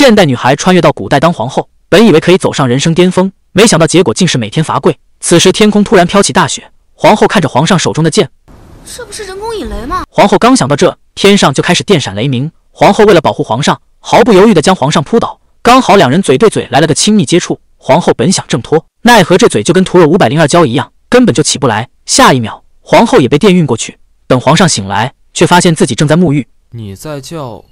现代女孩穿越到古代当皇后，本以为可以走上人生巅峰，没想到结果竟是每天罚跪。此时天空突然飘起大雪，皇后看着皇上手中的剑，这不是人工引雷吗？皇后刚想到这，天上就开始电闪雷鸣。皇后为了保护皇上，毫不犹豫地将皇上扑倒，刚好两人嘴对嘴来了个亲密接触。皇后本想挣脱，奈何这嘴就跟涂了五百零二胶一样，根本就起不来。下一秒，皇后也被电晕过去。等皇上醒来，却发现自己正在沐浴，你在叫。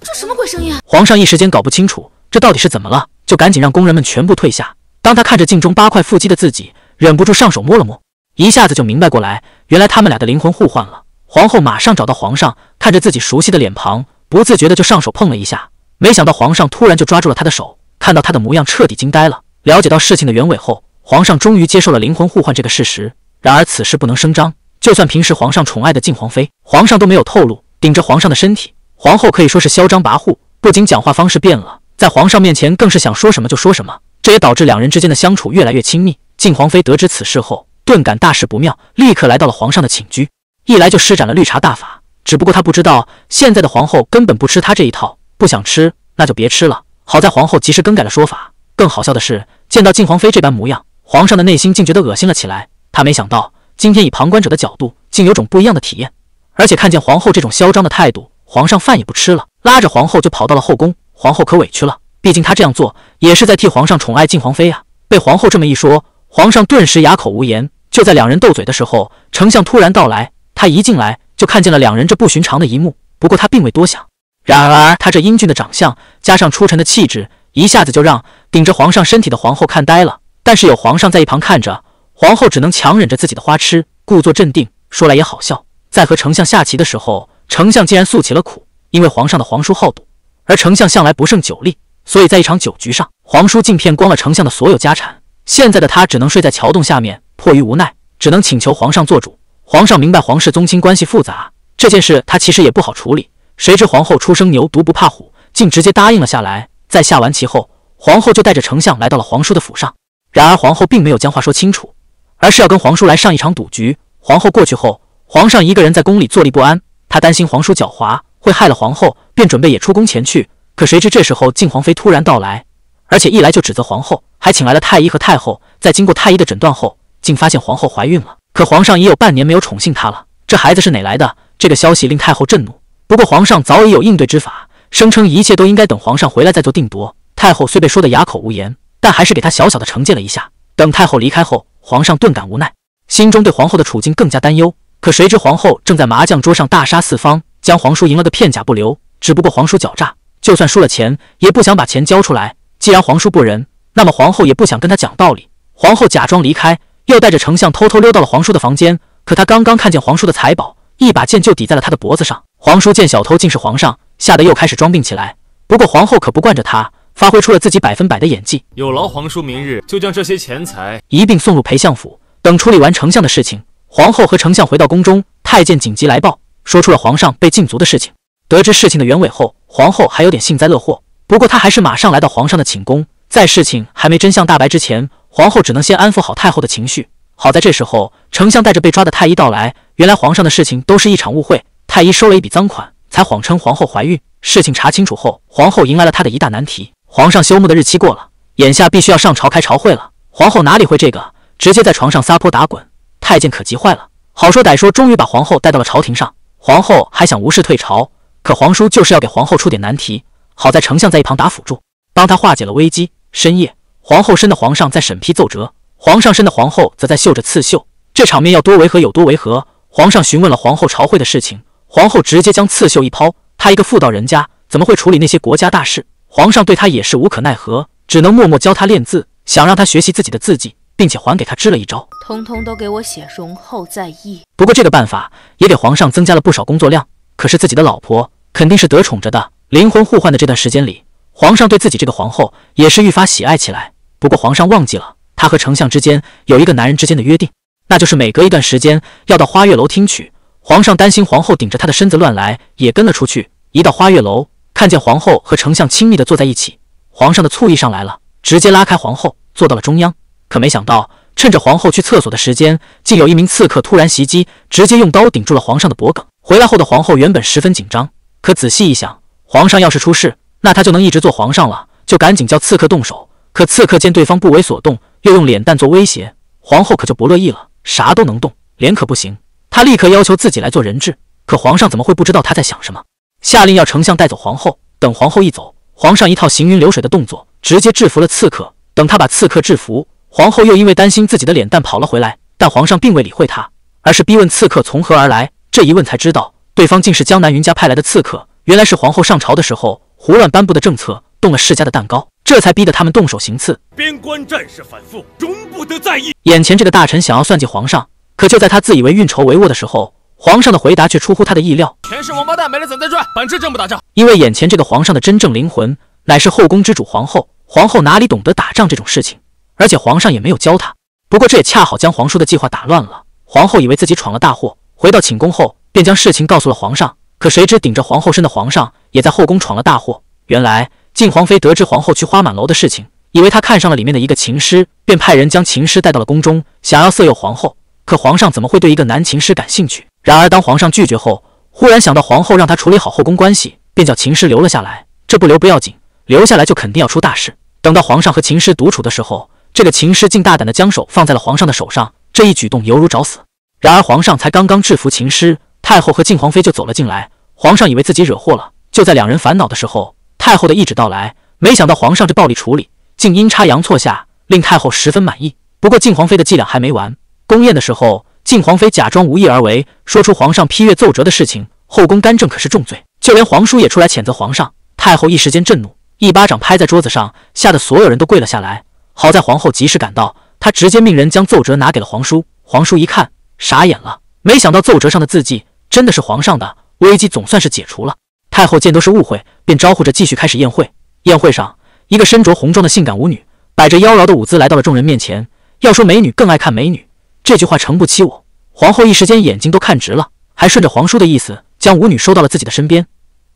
这什么鬼声音？皇上一时间搞不清楚这到底是怎么了，就赶紧让工人们全部退下。当他看着镜中八块腹肌的自己，忍不住上手摸了摸，一下子就明白过来，原来他们俩的灵魂互换了。皇后马上找到皇上，看着自己熟悉的脸庞，不自觉的就上手碰了一下，没想到皇上突然就抓住了他的手，看到他的模样彻底惊呆了。了解到事情的原委后，皇上终于接受了灵魂互换这个事实。然而此事不能声张，就算平时皇上宠爱的晋皇妃，皇上都没有透露，顶着皇上的身体。皇后可以说是嚣张跋扈，不仅讲话方式变了，在皇上面前更是想说什么就说什么。这也导致两人之间的相处越来越亲密。晋皇妃得知此事后，顿感大事不妙，立刻来到了皇上的寝居，一来就施展了绿茶大法。只不过她不知道，现在的皇后根本不吃她这一套，不想吃那就别吃了。好在皇后及时更改了说法。更好笑的是，见到晋皇妃这般模样，皇上的内心竟觉得恶心了起来。他没想到，今天以旁观者的角度，竟有种不一样的体验，而且看见皇后这种嚣张的态度。皇上饭也不吃了，拉着皇后就跑到了后宫。皇后可委屈了，毕竟她这样做也是在替皇上宠爱晋皇妃啊。被皇后这么一说，皇上顿时哑口无言。就在两人斗嘴的时候，丞相突然到来。他一进来就看见了两人这不寻常的一幕，不过他并未多想。然而他这英俊的长相加上出尘的气质，一下子就让顶着皇上身体的皇后看呆了。但是有皇上在一旁看着，皇后只能强忍着自己的花痴，故作镇定。说来也好笑，在和丞相下棋的时候。丞相竟然诉起了苦，因为皇上的皇叔好赌，而丞相向来不胜酒力，所以在一场酒局上，皇叔竟骗光了丞相的所有家产。现在的他只能睡在桥洞下面，迫于无奈，只能请求皇上做主。皇上明白皇室宗亲关系复杂，这件事他其实也不好处理。谁知皇后出生牛犊不怕虎，竟直接答应了下来。在下完棋后，皇后就带着丞相来到了皇叔的府上。然而皇后并没有将话说清楚，而是要跟皇叔来上一场赌局。皇后过去后，皇上一个人在宫里坐立不安。他担心皇叔狡猾会害了皇后，便准备也出宫前去。可谁知这时候晋皇妃突然到来，而且一来就指责皇后，还请来了太医和太后。在经过太医的诊断后，竟发现皇后怀孕了。可皇上已有半年没有宠幸她了，这孩子是哪来的？这个消息令太后震怒。不过皇上早已有应对之法，声称一切都应该等皇上回来再做定夺。太后虽被说得哑口无言，但还是给她小小的惩戒了一下。等太后离开后，皇上顿感无奈，心中对皇后的处境更加担忧。可谁知皇后正在麻将桌上大杀四方，将皇叔赢了个片甲不留。只不过皇叔狡诈，就算输了钱也不想把钱交出来。既然皇叔不仁，那么皇后也不想跟他讲道理。皇后假装离开，又带着丞相偷偷溜到了皇叔的房间。可他刚刚看见皇叔的财宝，一把剑就抵在了他的脖子上。皇叔见小偷竟是皇上，吓得又开始装病起来。不过皇后可不惯着他，发挥出了自己百分百的演技。有劳皇叔，明日就将这些钱财一并送入裴相府，等处理完丞相的事情。皇后和丞相回到宫中，太监紧急来报，说出了皇上被禁足的事情。得知事情的原委后，皇后还有点幸灾乐祸。不过她还是马上来到皇上的寝宫，在事情还没真相大白之前，皇后只能先安抚好太后的情绪。好在这时候，丞相带着被抓的太医到来。原来皇上的事情都是一场误会，太医收了一笔赃款，才谎称皇后怀孕。事情查清楚后，皇后迎来了她的一大难题：皇上休沐的日期过了，眼下必须要上朝开朝会了。皇后哪里会这个，直接在床上撒泼打滚。太监可急坏了，好说歹说，终于把皇后带到了朝廷上。皇后还想无事退朝，可皇叔就是要给皇后出点难题。好在丞相在一旁打辅助，帮他化解了危机。深夜，皇后身的皇上在审批奏折，皇上身的皇后则在绣着刺绣。这场面要多违和有多违和。皇上询问了皇后朝会的事情，皇后直接将刺绣一抛，她一个妇道人家怎么会处理那些国家大事？皇上对她也是无可奈何，只能默默教她练字，想让她学习自己的字迹，并且还给她支了一招。通通都给我写容后再议。不过这个办法也给皇上增加了不少工作量。可是自己的老婆肯定是得宠着的。灵魂互换的这段时间里，皇上对自己这个皇后也是愈发喜爱起来。不过皇上忘记了，他和丞相之间有一个男人之间的约定，那就是每隔一段时间要到花月楼听取。皇上担心皇后顶着他的身子乱来，也跟了出去。一到花月楼，看见皇后和丞相亲密的坐在一起，皇上的醋意上来了，直接拉开皇后，坐到了中央。可没想到。趁着皇后去厕所的时间，竟有一名刺客突然袭击，直接用刀顶住了皇上的脖颈。回来后的皇后原本十分紧张，可仔细一想，皇上要是出事，那她就能一直做皇上了，就赶紧叫刺客动手。可刺客见对方不为所动，又用脸蛋做威胁，皇后可就不乐意了，啥都能动，脸可不行。她立刻要求自己来做人质。可皇上怎么会不知道她在想什么？下令要丞相带走皇后。等皇后一走，皇上一套行云流水的动作，直接制服了刺客。等他把刺客制服。皇后又因为担心自己的脸蛋跑了回来，但皇上并未理会她，而是逼问刺客从何而来。这一问才知道，对方竟是江南云家派来的刺客。原来是皇后上朝的时候胡乱颁布的政策，动了世家的蛋糕，这才逼得他们动手行刺。边关战事反复，容不得再议。眼前这个大臣想要算计皇上，可就在他自以为运筹帷幄的时候，皇上的回答却出乎他的意料。全是王八蛋，没了怎再赚？反正朕不打仗，因为眼前这个皇上的真正灵魂乃是后宫之主皇后。皇后哪里懂得打仗这种事情？而且皇上也没有教他。不过这也恰好将皇叔的计划打乱了。皇后以为自己闯了大祸，回到寝宫后便将事情告诉了皇上。可谁知顶着皇后身的皇上也在后宫闯了大祸。原来晋皇妃得知皇后去花满楼的事情，以为她看上了里面的一个琴师，便派人将琴师带到了宫中，想要色诱皇后。可皇上怎么会对一个男琴师感兴趣？然而当皇上拒绝后，忽然想到皇后让他处理好后宫关系，便叫琴师留了下来。这不留不要紧，留下来就肯定要出大事。等到皇上和琴师独处的时候。这个琴师竟大胆的将手放在了皇上的手上，这一举动犹如找死。然而，皇上才刚刚制服琴师，太后和晋皇妃就走了进来。皇上以为自己惹祸了，就在两人烦恼的时候，太后的懿旨到来。没想到皇上这暴力处理，竟阴差阳错下令太后十分满意。不过，晋皇妃的伎俩还没完。宫宴的时候，晋皇妃假装无意而为，说出皇上批阅奏折的事情。后宫干政可是重罪，就连皇叔也出来谴责皇上。太后一时间震怒，一巴掌拍在桌子上，吓得所有人都跪了下来。好在皇后及时赶到，她直接命人将奏折拿给了皇叔。皇叔一看，傻眼了，没想到奏折上的字迹真的是皇上的，危机总算是解除了。太后见都是误会，便招呼着继续开始宴会。宴会上，一个身着红装的性感舞女，摆着妖娆的舞姿来到了众人面前。要说美女更爱看美女，这句话诚不欺我。皇后一时间眼睛都看直了，还顺着皇叔的意思将舞女收到了自己的身边。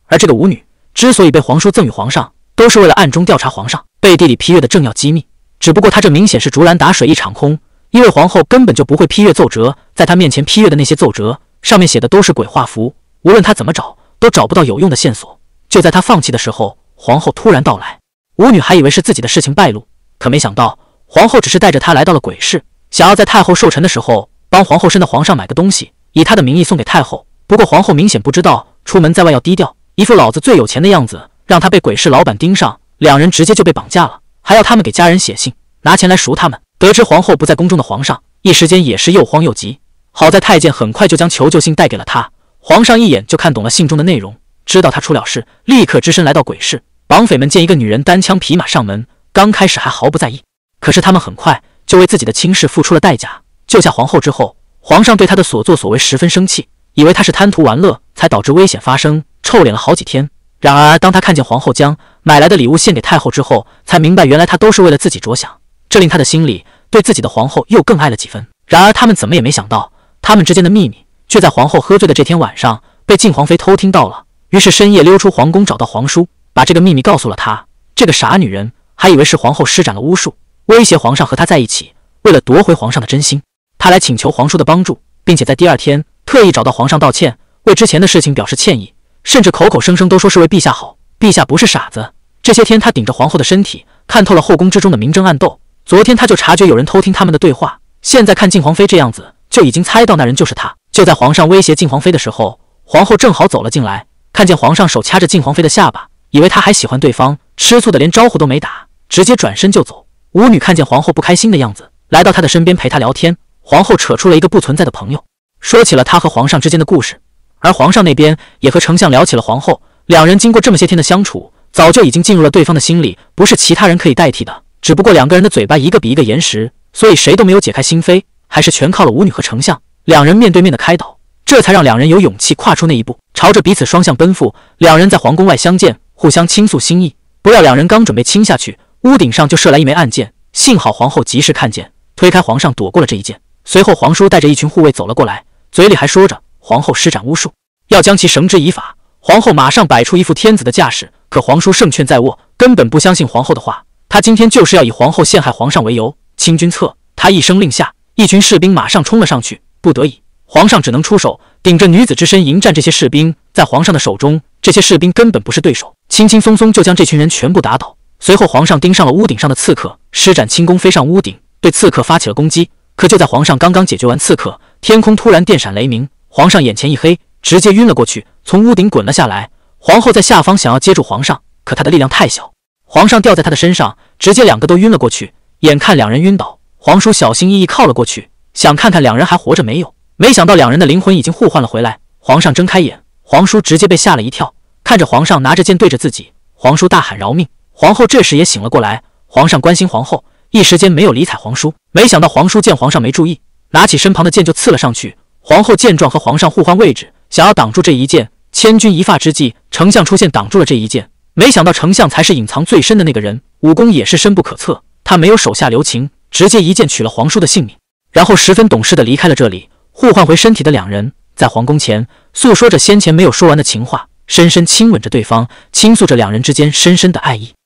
而这个舞女之所以被皇叔赠予皇上，都是为了暗中调查皇上背地里批阅的政要机密。只不过他这明显是竹篮打水一场空，因为皇后根本就不会批阅奏折，在他面前批阅的那些奏折上面写的都是鬼画符，无论他怎么找都找不到有用的线索。就在他放弃的时候，皇后突然到来。舞女还以为是自己的事情败露，可没想到皇后只是带着她来到了鬼市，想要在太后寿辰的时候帮皇后生的皇上买个东西，以她的名义送给太后。不过皇后明显不知道出门在外要低调，一副老子最有钱的样子，让她被鬼市老板盯上，两人直接就被绑架了。还要他们给家人写信，拿钱来赎他们。得知皇后不在宫中的皇上，一时间也是又慌又急。好在太监很快就将求救信带给了他，皇上一眼就看懂了信中的内容，知道他出了事，立刻只身来到鬼市。绑匪们见一个女人单枪匹马上门，刚开始还毫不在意，可是他们很快就为自己的轻视付出了代价。救下皇后之后，皇上对她的所作所为十分生气，以为她是贪图玩乐才导致危险发生，臭脸了好几天。然而，当他看见皇后将买来的礼物献给太后之后，才明白原来她都是为了自己着想。这令他的心里对自己的皇后又更爱了几分。然而，他们怎么也没想到，他们之间的秘密却在皇后喝醉的这天晚上被晋皇妃偷听到了。于是，深夜溜出皇宫，找到皇叔，把这个秘密告诉了他。这个傻女人还以为是皇后施展了巫术，威胁皇上和她在一起。为了夺回皇上的真心，她来请求皇叔的帮助，并且在第二天特意找到皇上道歉，为之前的事情表示歉意。甚至口口声声都说是为陛下好，陛下不是傻子。这些天他顶着皇后的身体，看透了后宫之中的明争暗斗。昨天他就察觉有人偷听他们的对话，现在看静皇妃这样子，就已经猜到那人就是他。就在皇上威胁静皇妃的时候，皇后正好走了进来，看见皇上手掐着静皇妃的下巴，以为他还喜欢对方，吃醋的连招呼都没打，直接转身就走。舞女看见皇后不开心的样子，来到她的身边陪她聊天。皇后扯出了一个不存在的朋友，说起了她和皇上之间的故事。而皇上那边也和丞相聊起了皇后，两人经过这么些天的相处，早就已经进入了对方的心里，不是其他人可以代替的。只不过两个人的嘴巴一个比一个严实，所以谁都没有解开心扉，还是全靠了舞女和丞相两人面对面的开导，这才让两人有勇气跨出那一步，朝着彼此双向奔赴。两人在皇宫外相见，互相倾诉心意。不料两人刚准备亲下去，屋顶上就射来一枚暗箭，幸好皇后及时看见，推开皇上躲过了这一箭。随后皇叔带着一群护卫走了过来，嘴里还说着。皇后施展巫术，要将其绳之以法。皇后马上摆出一副天子的架势，可皇叔胜券在握，根本不相信皇后的话。他今天就是要以皇后陷害皇上为由，清君侧。他一声令下，一群士兵马上冲了上去。不得已，皇上只能出手，顶着女子之身迎战这些士兵。在皇上的手中，这些士兵根本不是对手，轻轻松松就将这群人全部打倒。随后，皇上盯上了屋顶上的刺客，施展轻功飞上屋顶，对刺客发起了攻击。可就在皇上刚刚解决完刺客，天空突然电闪雷鸣。皇上眼前一黑，直接晕了过去，从屋顶滚了下来。皇后在下方想要接住皇上，可她的力量太小，皇上掉在她的身上，直接两个都晕了过去。眼看两人晕倒，皇叔小心翼翼靠了过去，想看看两人还活着没有。没想到两人的灵魂已经互换了回来。皇上睁开眼，皇叔直接被吓了一跳，看着皇上拿着剑对着自己，皇叔大喊饶命。皇后这时也醒了过来，皇上关心皇后，一时间没有理睬皇叔。没想到皇叔见皇上没注意，拿起身旁的剑就刺了上去。皇后见状，和皇上互换位置，想要挡住这一剑。千钧一发之际，丞相出现，挡住了这一剑。没想到丞相才是隐藏最深的那个人，武功也是深不可测。他没有手下留情，直接一剑取了皇叔的性命，然后十分懂事的离开了这里。互换回身体的两人，在皇宫前诉说着先前没有说完的情话，深深亲吻着对方，倾诉着两人之间深深的爱意。